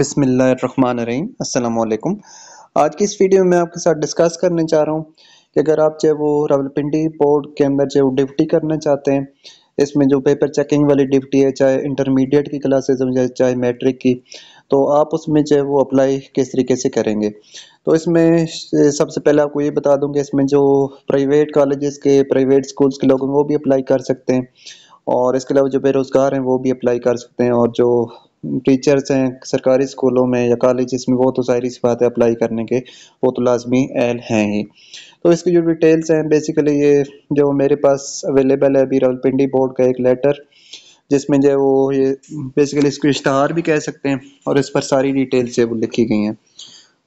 बिसमीम अल्लाम आज की इस वीडियो में मैं आपके साथ डिस्कस करने चाह रहा हूँ कि अगर आप जो वो रावलपिंडी बोर्ड के अंदर जो डिप्टी करना चाहते हैं इसमें जो पेपर चेकिंग वाली डिप्टी है चाहे इंटरमीडिएट की क्लासेज हो चाहे मैट्रिक की तो आप उसमें जो है वो अप्लाई किस तरीके से करेंगे तो इसमें सबसे पहले आपको ये बता दूँ कि इसमें जो प्राइवेट कॉलेजेस के प्राइवेट स्कूल्स के लोग हैं वो भी अप्लाई कर सकते हैं और इसके अलावा जो बेरोज़गार हैं वो भी अप्लाई कर सकते हैं और जो टीचर्स हैं सरकारी स्कूलों में या कॉलेज में वो तो सारी सी बात है अप्लाई करने के वो तो लाजमी एल हैं ही तो इसकी जो डिटेल्स हैं बेसिकली ये जो मेरे पास अवेलेबल है अभी रावलपिंडी बोर्ड का एक लेटर जिसमें जो वो ये बेसिकली इसको इश्तहार भी कह सकते हैं और इस पर सारी डिटेल्स जो वो लिखी गई हैं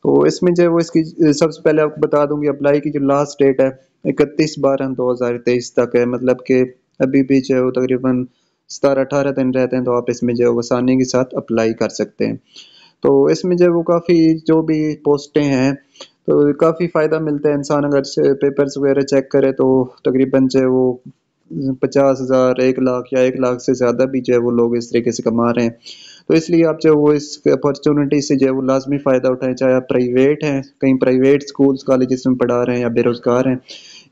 तो इसमें जो है वो इसकी सबसे पहले आपको बता दूँगी अप्लाई की जो लास्ट डेट है इकतीस बारह दो हज़ार तेईस तक है मतलब कि अभी भी जो है वो तकरीबन सतारह अठारह दिन रहते हैं तो आप इसमें जो आसानी के साथ अप्लाई कर सकते हैं तो इसमें जो वो काफ़ी जो भी पोस्टें हैं तो काफ़ी फ़ायदा मिलता है इंसान अगर पेपर्स वगैरह चेक करे तो तकरीबन जो वो पचास हज़ार एक लाख या एक लाख से ज़्यादा भी जो है वो लोग इस तरीके से कमा रहे हैं तो इसलिए आप जो वो इस अपॉर्चुनिटी से जो है वो लाजमी फ़ायदा उठाएं चाहे आप प्राइवेट हैं कहीं प्राइवेट स्कूल्स कॉलेज में पढ़ा रहे हैं या बेरोज़गार हैं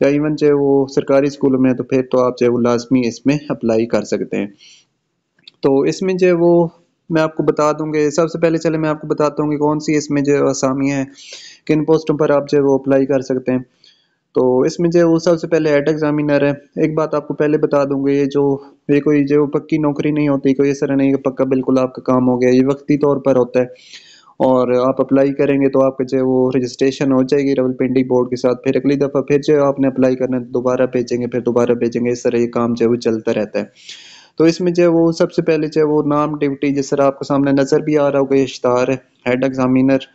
या इवन चाहे वो सरकारी स्कूलों में तो फिर तो आप चाहे वो लाजमी इसमें अप्लाई कर सकते हैं तो इसमें जो वो मैं आपको बता दूंगे सबसे पहले चले मैं आपको बताता हूँ कि कौन सी इसमें जो आसामियाँ हैं किन पोस्टों पर आप जो वो अप्लाई कर सकते हैं तो इसमें जो वो सबसे पहले एड एग्जामिनर है एक बात आपको पहले बता दूंगी ये जो ये कोई जो पक्की नौकरी नहीं होती कोई इस तरह नहीं पक्का बिल्कुल आपका काम हो गया ये वक्ती तौर पर होता है और आप अप्लाई करेंगे तो आपका जो वो रजिस्ट्रेशन हो जाएगी रावलपिंडी बोर्ड के साथ फिर अगली दफ़ा फिर जो आपने अप्लाई करना है तो दोबारा भेजेंगे फिर दोबारा भेजेंगे इस तरह ये काम जो है वो चलता रहता है तो इसमें जो है वो सबसे पहले जो है वो नाम ड्यूटी जिस तरह आपके सामने नज़र भी आ रहा होगा इश्तार हेड एग्जामिनर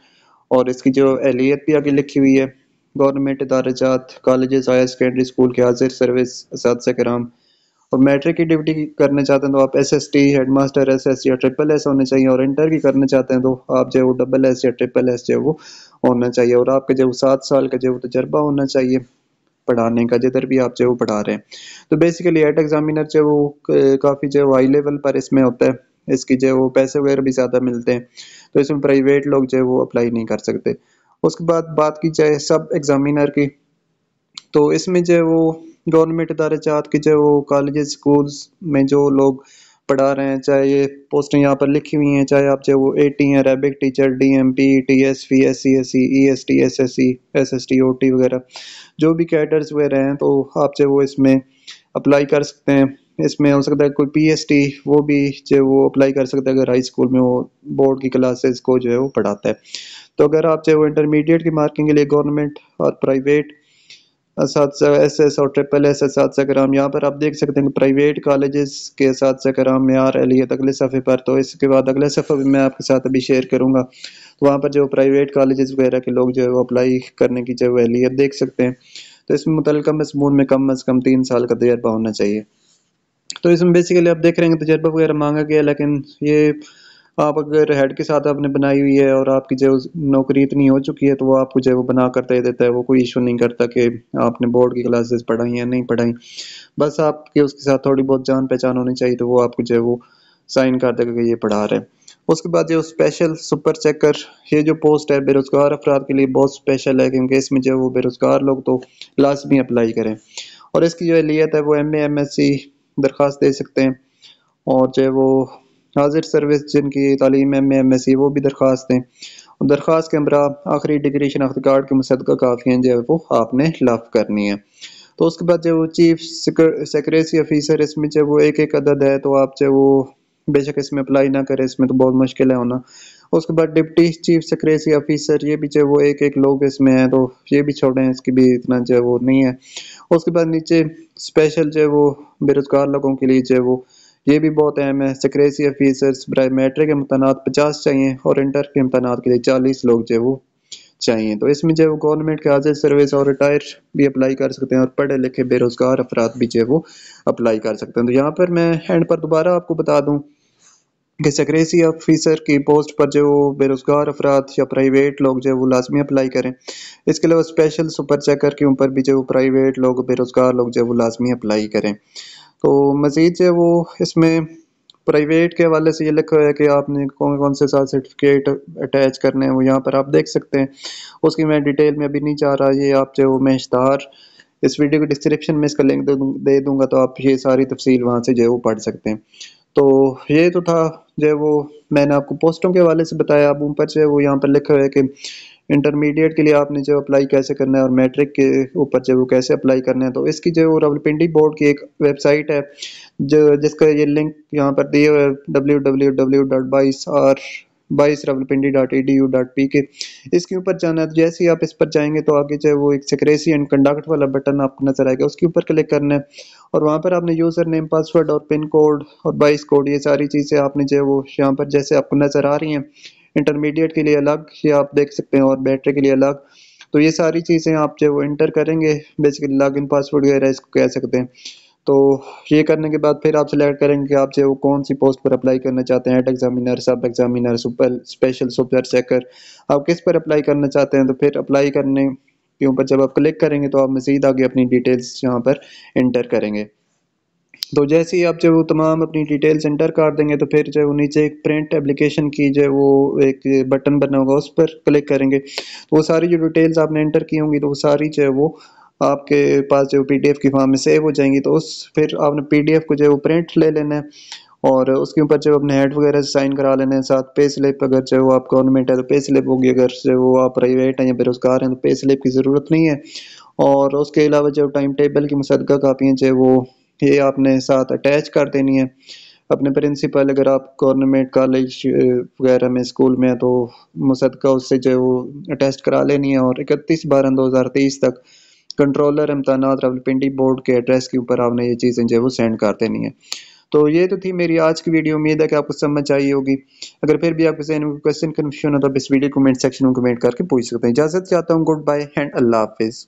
और इसकी जो एहलीत भी आगे लिखी हुई है गवर्नमेंट इदारजात कॉलेज हायर सेकेंडरी स्कूल के हाजिर सर्विस इस कराम और मैट्रिक की ड्यूटी करने चाहते हैं तो आप S S T head master S S या ट्रिपल एस होने चाहिए और इंटर की करना चाहते हैं तो आप जो वो डबल एस या ट्रिपल एस जो वो होना चाहिए और आपके जो सात साल का जो तजर्बा होना चाहिए पढ़ाने का जिधर भी आप जो वो पढ़ा रहे हैं तो बेसिकली एट एग्जामिनर जो वो काफ़ी जो हाई लेवल पर इसमें होता है इसकी जो वो पैसे वगैरह भी ज़्यादा मिलते हैं तो इसमें प्राइवेट लोग जो वो अप्लाई नहीं कर सकते उसके बाद बात की जाए सब एग्जामिनर की तो इसमें जो वो गवर्नमेंट इदारे चाहत कि जो वो कॉलेज स्कूल्स में जो लोग पढ़ा रहे हैं चाहे ये पोस्टें यहाँ पर लिखी हुई हैं चाहे आप चाहे वो ए टी हैं Arabic teacher D M P T S V S C S C E S T S S C S S T O T वगैरह जो भी कैडर्स वगैरह हैं तो आप चाहे वो इसमें अप्लाई कर सकते हैं इसमें हो सकता है कोई पी एस टी वो भी जो वो अप्लाई कर सकता है अगर हाई स्कूल में वो बोर्ड की क्लासेस को जो है वो पढ़ाता है तो अगर आप चाहे वो इंटरमीडिएट की मार्किंग के लिए गवर्नमेंट और प्राइवेट साथ एस एस और ट्रिपल एस एस सात कराम यहाँ पर आप देख सकते हैं कि प्राइवेट कॉलेज़ के साथ कराम मैार e अहलियत तो अगले सफ़े पर तो इसके बाद अगले सफ़े भी मैं आपके साथ अभी शेयर करूँगा तो वहाँ पर जो प्राइवेट कॉलेज वगैरह के लोग जो है वो अप्लाई करने की जो अहलियत देख सकते हैं तो इसमें मुतल मजमून में कम अज़ कम तीन साल का तजर्बा होना चाहिए तो इसमें बेसिकली आप देख रहे हैं तजर्बा वगैरह मांगा गया लेकिन ये आप अगर हेड के साथ आपने बनाई हुई है और आपकी जो नौकरी इतनी हो चुकी है तो वो आपको जो है वो बना कर दे देता है वो कोई इशू नहीं करता कि आपने बोर्ड की क्लासेस पढ़ाई या नहीं पढ़ाई बस आपके उसके साथ थोड़ी बहुत जान पहचान होनी चाहिए तो वो आपको जो है वो साइन कर देगा कि ये पढ़ा रहे हैं उसके बाद जो स्पेशल सुपर चेकर ये जो पोस्ट है बेरोज़गार अफराद के लिए बहुत स्पेशल है क्योंकि इसमें जो है वो बेरोज़गार लोग तो लाजमी अप्लाई करें और इसकी जो अहलियत है वो एम एम एस सी दरख्वास्त दे सकते हैं और जो है वो हाजिर सर्विस जिनकी तालीम एम एम एस सी वो भी दरख्वास्त दें दरख्वास दरख्वास्त के हमरा आखिरी डिग्री शनाख्त कार्ड के मुसदा काफियाँ जो है वो आपने लाफ करनी है तो उसके बाद जो चीफ सेक्रेटरी ऑफिसर इसमें जो वो एक एक अदद है तो आप जो वो बेशक इसमें अप्लाई ना करें इसमें तो बहुत मुश्किल है होना उसके बाद डिप्टी चीफ सेक्रेटरी ऑफिसर ये भी जो वो एक एक लोग इसमें हैं तो ये भी छोड़ें इसकी भी इतना जो वो नहीं है उसके बाद नीचे स्पेशल जो वो बेरोज़गार लोगों के लिए जो वो ये भी बहुत अहम है सक्रेसी ऑफिसर्स बर मेट्रिक के अमताना पचास चाहिए और इंटर के अमताना के लिए चालीस लोग जो है वो चाहिए तो इसमें जो है वो गवर्नमेंट के हाजिर सर्विस और रिटायर भी अप्लाई कर सकते हैं और पढ़े लिखे बेरोज़गार अफराद भी जो है वो अप्लाई कर सकते हैं तो यहाँ पर मैं हैंड पर दोबारा आपको बता दूँ कि सेक्रेसी ऑफिसर की पोस्ट पर जो बेरोज़गार अफराद या प्राइवेट लोग जो है वो लाजमी अप्लाई करें इसके अलावा स्पेशल सुपर चेकर के ऊपर भी जो प्राइवेट लोग बेरोज़गार लोग जो है वो लाजमी अप्लाई करें तो मज़ीद जो है वो इसमें प्राइवेट के हवाले से ये लिखा है कि आपने कौन कौन से साथ सर्टिफिकेट अटैच करने हैं वो यहाँ पर आप देख सकते हैं उसकी मैं डिटेल में अभी नहीं चाह रहा ये आप जो वो मैं इश्तहार इस वीडियो के डिस्क्रिप्शन में इसका लिंक दे दूंगा तो आप ये सारी तफसील वहाँ से जो है वो पढ़ सकते हैं तो ये तो था जो है वो मैंने आपको पोस्टों के हवाले से बताया अब ऊपर जो है वो यहाँ पर लिखा है कि इंटरमीडिएट के लिए आपने जो अप्लाई कैसे करना है और मैट्रिक के ऊपर जो वो कैसे अप्लाई करना है तो इसकी जो रावलपिंडी बोर्ड की एक वेबसाइट है जो जिसका ये लिंक यहाँ पर दिए हुए W W W dot bise R bise Rawalpindi dot E D U dot P K इसके ऊपर जाना है तो जैसे ही आप इस पर जाएंगे तो आगे जो है वो एक सिक्रेसी एंड कंडक्ट वाला बटन आपको नजर आएगा उसके ऊपर क्लिक करना है और वहाँ पर आपने यूज़र नेम पासवर्ड और पिन कोड और बाईस कोड ये सारी चीज़ें आपने जो है वो यहाँ पर जैसे आपको नज़र आ रही हैं इंटरमीडिएट के लिए अलग ये आप देख सकते हैं और बैटरी के लिए अलग तो ये सारी चीज़ें आप जो वो इंटर करेंगे बेसिकली लॉग इन पासवर्ड वगैरह इसको कह सकते हैं तो ये करने के बाद फिर आप सिलेक्ट करेंगे कि आप जो कौन सी पोस्ट पर अप्लाई करना चाहते हैं एट examiner sub examiner super special super checker आप किस पर अप्लाई करना चाहते हैं तो फिर अप्लाई करने के ऊपर जब आप क्लिक करेंगे तो आप मज़ीद आगे अपनी डिटेल्स यहाँ पर इंटर करेंगे तो जैसे ही आप जो वो तमाम अपनी डिटेल्स एंटर कर देंगे तो फिर जो नीचे एक प्रिंट एप्लीकेशन की जो वो एक बटन बना होगा उस पर क्लिक करेंगे तो वो सारी जो डिटेल्स आपने एंटर की होंगी तो वो सारी जो है वो आपके पास जो पी डी एफ की फॉर्म में सेव हो जाएंगी तो उस फिर आपने पी डी एफ को जो है वो प्रिंट ले लेना है और उसके ऊपर जो अपने हेड वगैरह साइन करा लेने साथ पे स्लिप अगर जो वो आप गवर्नमेंट है तो पे स्लिप होगी अगर जो वो आप प्राइवेट हैं या बेरोज़गार हैं तो पे स्लिप की ज़रूरत नहीं है और उसके अलावा जो टाइम टेबल की मुसदगा कापियाँ जो वो ये आपने साथ अटैच कर देनी है अपने प्रिंसिपल अगर आप गवर्नमेंट कॉलेज वगैरह में स्कूल में तो मुसदका उससे जो है वो अटेस्ट करा लेनी है और इकतीस बारह दो हज़ार तेईस तक कंट्रोलर इम्तान रावलपिंडी बोर्ड के एड्रेस के ऊपर आपने ये चीज़ें जो है वो सेंड कर देनी है तो ये तो थी मेरी आज की वीडियो उम्मीद है कि आपको समझ आई होगी अगर फिर भी आपके जहन क्वेश्चन कन्फ्यूजन हो तो आप इस वीडियो कमेंट सेक्शन में कमेंट करके पूछ सकते हैं इजाज़त चाहता हूँ गुड बाय एंड अल्लाह हाफिज़